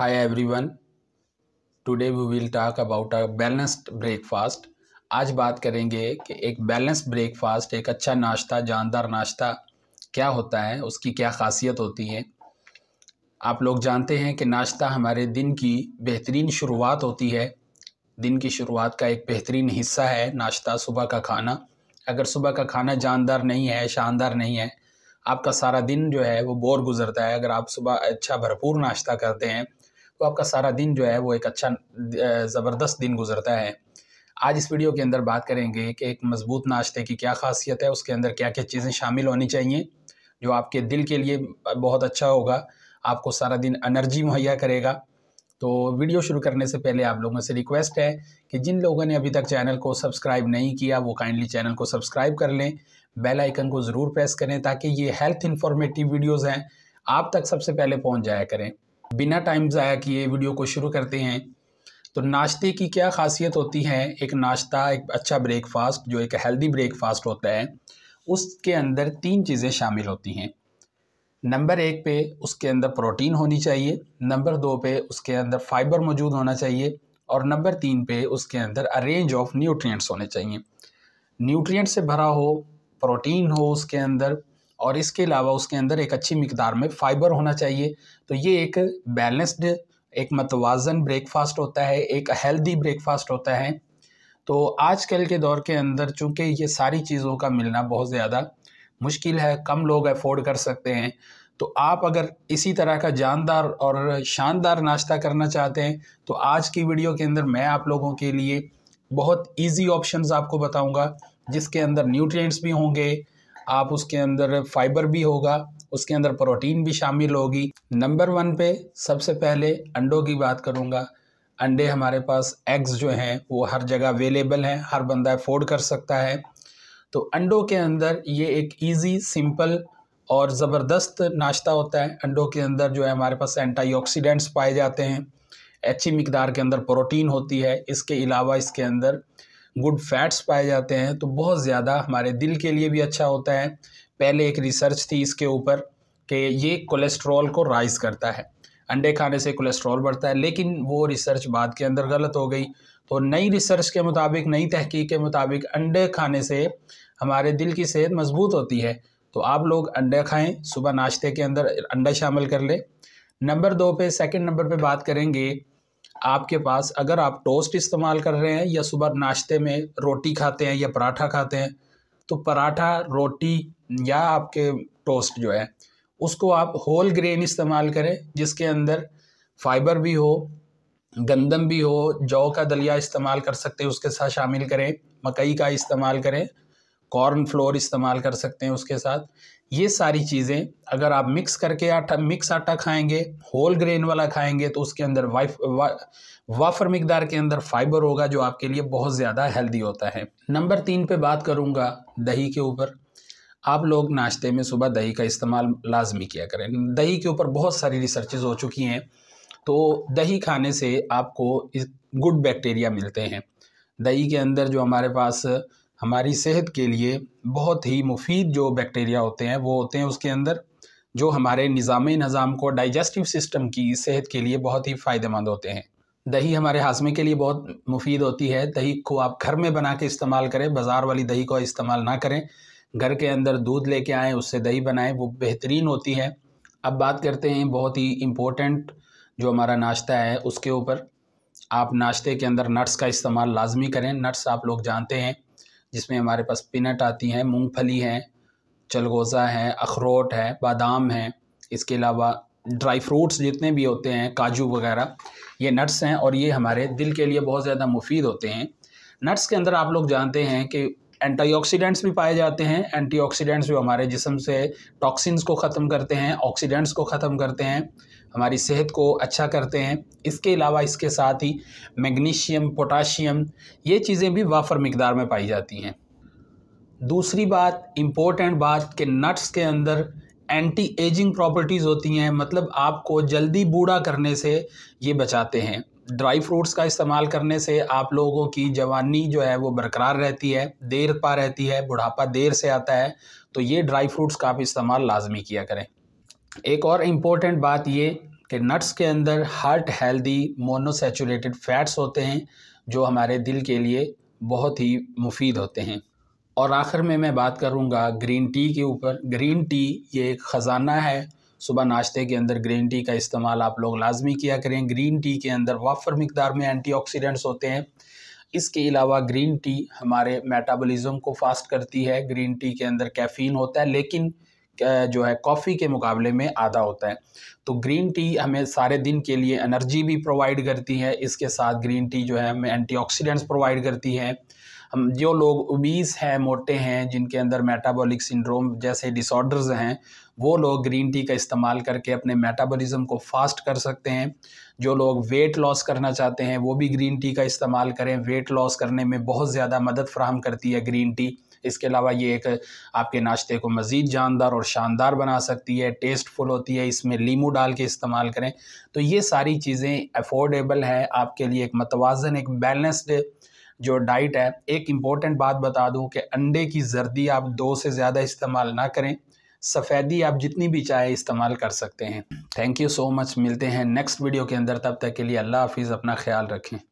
every everyone today we will talk about a balanced breakfast आज बात करेंगे कि एक बैलेंस ब्रेकफास्ट एक अच्छा नाश्ता जानदार नाश्ता क्या होता है उसकी क्या खासियत होती है आप लोग जानते हैं कि नाश्ता हमारे दिन की बेहतरीन शुरुआत होती है दिन की शुरुआत का एक बेहतरीन हिस्सा है नाश्ता सुबह का खाना अगर सुबह का खाना जानदार नहीं है शानदार नहीं है आपका सारा दिन जो है वो बोर गुजरता है अगर आप सुबह अच्छा भरपूर नाश्ता करते हैं तो आपका सारा दिन जो है वो एक अच्छा ज़बरदस्त दिन गुजरता है आज इस वीडियो के अंदर बात करेंगे कि एक मज़बूत नाश्ते की क्या खासियत है उसके अंदर क्या क्या चीज़ें शामिल होनी चाहिए जो आपके दिल के लिए बहुत अच्छा होगा आपको सारा दिन अनर्जी मुहैया करेगा तो वीडियो शुरू करने से पहले आप लोगों से रिक्वेस्ट है कि जिन लोगों ने अभी तक चैनल को सब्सक्राइब नहीं किया वो काइंडली चैनल को सब्सक्राइब कर लें बेल आइकन को ज़रूर प्रेस करें ताकि ये हेल्थ इन्फॉर्मेटिव वीडियोज़ हैं आप तक सबसे पहले पहुंच जाया करें बिना टाइम ज़ाया किए वीडियो को शुरू करते हैं तो नाश्ते की क्या खासियत होती है एक नाश्ता एक अच्छा ब्रेकफास्ट जो एक हेल्दी ब्रेकफास्ट होता है उसके अंदर तीन चीज़ें शामिल होती हैं नंबर एक पे उसके अंदर प्रोटीन होनी चाहिए नंबर दो पे उसके अंदर फाइबर मौजूद होना चाहिए और नंबर तीन पे उसके अंदर अरेंज ऑफ न्यूट्रिएंट्स होने चाहिए न्यूट्रिएंट्स से भरा हो प्रोटीन हो उसके अंदर और इसके अलावा उसके अंदर एक अच्छी मकदार में फ़ाइबर होना चाहिए तो ये एक बैलेंस्ड एक मतवाजन ब्रेकफास्ट होता है एक हेल्दी ब्रेकफास्ट होता है तो आजकल के दौर के अंदर चूँकि ये सारी चीज़ों का मिलना बहुत ज़्यादा मुश्किल है कम लोग अफोर्ड कर सकते हैं तो आप अगर इसी तरह का जानदार और शानदार नाश्ता करना चाहते हैं तो आज की वीडियो के अंदर मैं आप लोगों के लिए बहुत इजी ऑप्शंस आपको बताऊंगा जिसके अंदर न्यूट्रिएंट्स भी होंगे आप उसके अंदर फाइबर भी होगा उसके अंदर प्रोटीन भी शामिल होगी नंबर वन पे सबसे पहले अंडों की बात करूँगा अंडे हमारे पास एग्स जो हैं वो हर जगह अवेलेबल हैं हर बंदा अफोर्ड कर सकता है तो अंडों के अंदर ये एक इजी सिंपल और ज़बरदस्त नाश्ता होता है अंडों के अंदर जो है हमारे पास एंटीऑक्सीडेंट्स पाए जाते हैं अच्छी मकदार के अंदर प्रोटीन होती है इसके अलावा इसके अंदर गुड फैट्स पाए जाते हैं तो बहुत ज़्यादा हमारे दिल के लिए भी अच्छा होता है पहले एक रिसर्च थी इसके ऊपर कि ये कोलेस्ट्रॉल को राइज करता है अंडे खाने से कोलेस्ट्रॉल बढ़ता है लेकिन वो रिसर्च बाद के अंदर गलत हो गई तो नई रिसर्च के मुताबिक नई तहकीक के मुताबिक अंडे खाने से हमारे दिल की सेहत मजबूत होती है तो आप लोग अंडे खाएं सुबह नाश्ते के अंदर अंडा शामिल कर लें नंबर दो पे सेकंड नंबर पे बात करेंगे आपके पास अगर आप टोस्ट इस्तेमाल कर रहे हैं या सुबह नाश्ते में रोटी खाते हैं या पराठा खाते हैं तो पराठा रोटी या आपके टोस्ट जो है उसको आप होल ग्रेन इस्तेमाल करें जिसके अंदर फाइबर भी हो गंदम भी हो जौ का दलिया इस्तेमाल कर सकते हैं उसके साथ शामिल करें मकई का इस्तेमाल करें कॉर्न फ्लोर इस्तेमाल कर सकते हैं उसके साथ ये सारी चीज़ें अगर आप मिक्स करके आटा मिक्स आटा खाएंगे होल ग्रेन वाला खाएंगे तो उसके अंदर वाइफ वा, वाफर मकदार के अंदर फाइबर होगा जो आपके लिए बहुत ज़्यादा हेल्दी होता है नंबर तीन पे बात करूँगा दही के ऊपर आप लोग नाश्ते में सुबह दही का इस्तेमाल लाजमी किया करें दही के ऊपर बहुत सारी रिसर्चेज हो चुकी हैं तो दही खाने से आपको गुड बैक्टीरिया मिलते हैं दही के अंदर जो हमारे पास हमारी सेहत के लिए बहुत ही मुफीद जो बैक्टीरिया होते हैं वो होते हैं उसके अंदर जो हमारे निज़ाम नज़ाम को डाइजेस्टिव सिस्टम की सेहत के लिए बहुत ही फ़ायदेमंद होते हैं दही हमारे हाजमे के लिए बहुत मुफीद होती है दही को आप घर में बना के इस्तेमाल करें बाज़ार वाली दही को इस्तेमाल ना करें घर के अंदर दूध लेके आएँ उससे दही बनाएं वो बेहतरीन होती है अब बात करते हैं बहुत ही इम्पोर्टेंट जो हमारा नाश्ता है उसके ऊपर आप नाश्ते के अंदर नट्स का इस्तेमाल लाजमी करें नट्स आप लोग जानते हैं जिसमें हमारे पास पिनट आती हैं मूंगफली हैं चलगोज़ा है अखरोट है बादाम है इसके अलावा ड्राई फ्रूट्स जितने भी होते हैं काजू वगैरह ये नट्स हैं और ये हमारे दिल के लिए बहुत ज़्यादा मुफीद होते हैं नट्स के अंदर आप लोग जानते हैं कि एंटीऑक्सीडेंट्स भी पाए जाते हैं एंटीऑक्सीडेंट्स जो हमारे जिसम से टॉक्सिन्स को ख़त्म करते हैं ऑक्सीडेंट्स को ख़त्म करते हैं हमारी सेहत को अच्छा करते हैं इसके अलावा इसके साथ ही मैग्नीशियम पोटाशियम ये चीज़ें भी वाफर मकदार में पाई जाती हैं दूसरी बात इम्पोर्टेंट बात कि नट्स के अंदर एंटी एजिंग प्रॉपर्टीज़ होती हैं मतलब आपको जल्दी बूढ़ा करने से ये बचाते हैं ड्राई फ्रूट्स का इस्तेमाल करने से आप लोगों की जवानी जो है वो बरकरार रहती है देर पा रहती है बुढ़ापा देर से आता है तो ये ड्राई फ्रूट्स का आप इस्तेमाल लाजमी किया करें एक और इम्पोर्टेंट बात ये कि नट्स के अंदर हार्ट हेल्दी मोनोसेचुरेटेड फैट्स होते हैं जो हमारे दिल के लिए बहुत ही मुफीद होते हैं और आखिर में मैं बात करूँगा ग्रीन टी के ऊपर ग्रीन टी ये एक ख़जाना है सुबह नाश्ते के अंदर ग्रीन टी का इस्तेमाल आप लोग लाजमी किया करें ग्रीन टी के अंदर वाफर मकदार में एंटी होते हैं इसके अलावा ग्रीन टी हमारे मेटाबॉलिज्म को फास्ट करती है ग्रीन टी के अंदर कैफ़ीन होता है लेकिन जो है कॉफ़ी के मुकाबले में आधा होता है तो ग्रीन टी हमें सारे दिन के लिए एनर्जी भी प्रोवाइड करती है इसके साथ ग्रीन टी जो है हमें एंटीऑक्सीडेंट्स प्रोवाइड करती है हम जो लोग उबीस हैं मोटे हैं जिनके अंदर मेटाबॉलिक सिंड्रोम जैसे डिसऑर्डर्स हैं वो लोग ग्रीन टी का इस्तेमाल करके अपने मेटाबॉलिज्म को फास्ट कर सकते हैं जो लोग वेट लॉस करना चाहते हैं वो भी ग्रीन टी का इस्तेमाल करें वेट लॉस करने में बहुत ज़्यादा मदद फ्राहम करती है ग्रीन टी इसके अलावा ये एक आपके नाश्ते को मज़ीद जानदार और शानदार बना सकती है टेस्टफुल होती है इसमें लीमू डाल के इस्तेमाल करें तो ये सारी चीज़ें अफोर्डेबल हैं आपके लिए एक मतवाजन एक बैलेंस्ड जो डाइट है एक इम्पॉर्टेंट बात बता दूं कि अंडे की जर्दी आप दो से ज़्यादा इस्तेमाल ना करें सफ़ेदी आप जितनी भी चाहे इस्तेमाल कर सकते हैं थैंक यू सो मच मिलते हैं नेक्स्ट वीडियो के अंदर तब तक के लिए अल्लाह हाफिज़ अपना ख्याल रखें